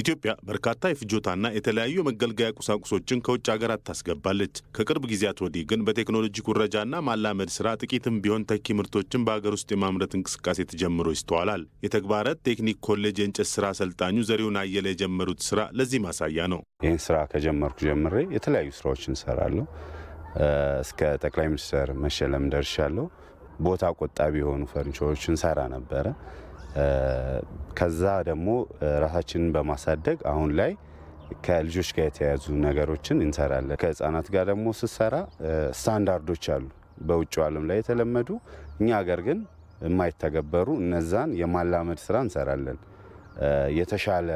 ኢትዮጵያ በርካታ የፍጆታና የተለያዩ የመገልገያ ቁሳቁሶችን ከውጭ ሀገራት ታስገባለች። ከቅርብ ጊዜያት ወዲህ ግን በቴክኖሎጂ ኩረጃና ማላመድ ስራ ጥቂትም ቢሆን ተኪ ምርቶችን በሀገር ውስጥ የማምረት እንቅስቃሴ ተጀምሮ ይስተዋላል። የተግባራት ቴክኒክ ኮሌጅ የእንጨት ስራ አሰልጣኙ ዘሪሁን አየለ የጀመሩት ስራ ለዚህ ማሳያ ነው። ይህን ስራ ከጀመርኩ ጀምሬ የተለያዩ ስራዎች እሰራለሁ። እስከ ጠቅላይ ሚኒስትር መሸለም ደርሻለሁ። ቦታ ቆጣቢ የሆኑ ፈርኒቸሮች እንሰራ ነበረ። ከዛ ደግሞ ራሳችንን በማሳደግ አሁን ላይ ከልጆች ጋር የተያያዙ ነገሮችን እንሰራለን። ከህፃናት ጋር ደግሞ ስሰራ ስታንዳርዶች አሉ በውጭ ዓለም ላይ የተለመዱ እኛ ሀገር ግን የማይተገበሩ እነዛን የማላመድ ስራ እንሰራለን። የተሻለ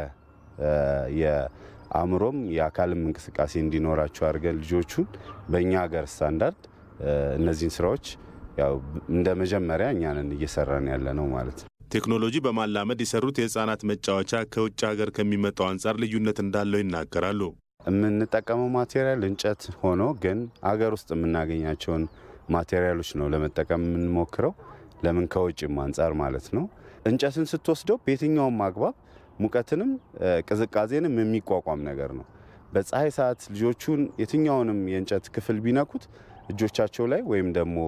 የአእምሮም የአካልም እንቅስቃሴ እንዲኖራቸው አድርገን ልጆቹን በእኛ ሀገር ስታንዳርድ እነዚህን ስራዎች ያው እንደ መጀመሪያ እኛንን እየሰራን ያለ ነው ማለት ነው። ቴክኖሎጂ በማላመድ የሰሩት የህፃናት መጫወቻ ከውጭ ሀገር ከሚመጣው አንጻር ልዩነት እንዳለው ይናገራሉ። የምንጠቀመው ማቴሪያል እንጨት ሆኖ ግን አገር ውስጥ የምናገኛቸውን ማቴሪያሎች ነው ለመጠቀም የምንሞክረው። ለምን ከውጭም አንጻር ማለት ነው። እንጨትን ስትወስደው በየትኛውም አግባብ ሙቀትንም ቅዝቃዜንም የሚቋቋም ነገር ነው። በፀሐይ ሰዓት ልጆቹን የትኛውንም የእንጨት ክፍል ቢነኩት እጆቻቸው ላይ ወይም ደግሞ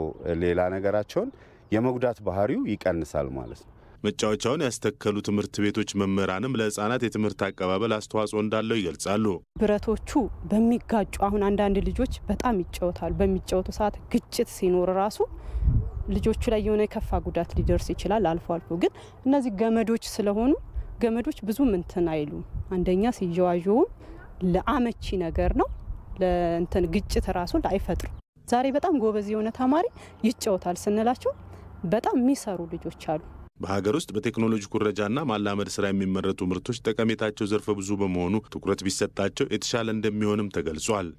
ሌላ ነገራቸውን የመጉዳት ባህሪው ይቀንሳል ማለት ነው። መጫወቻውን ያስተከሉ ትምህርት ቤቶች መምህራንም ለህጻናት የትምህርት አቀባበል አስተዋጽኦ እንዳለው ይገልጻሉ። ብረቶቹ በሚጋጩ አሁን አንዳንድ ልጆች በጣም ይጫወታሉ። በሚጫወቱ ሰዓት ግጭት ሲኖር ራሱ ልጆቹ ላይ የሆነ የከፋ ጉዳት ሊደርስ ይችላል። አልፎ አልፎ ግን እነዚህ ገመዶች ስለሆኑ ገመዶች ብዙ ምንትን አይሉ አንደኛ ሲዋዥውም ለአመቺ ነገር ነው። ለእንትን ግጭት ራሱ አይፈጥሩ ዛሬ በጣም ጎበዝ የሆነ ተማሪ ይጫወታል ስንላቸው በጣም የሚሰሩ ልጆች አሉ። በሀገር ውስጥ በቴክኖሎጂ ኩረጃና ማላመድ ስራ የሚመረቱ ምርቶች ጠቀሜታቸው ዘርፈ ብዙ በመሆኑ ትኩረት ቢሰጣቸው የተሻለ እንደሚሆንም ተገልጿል።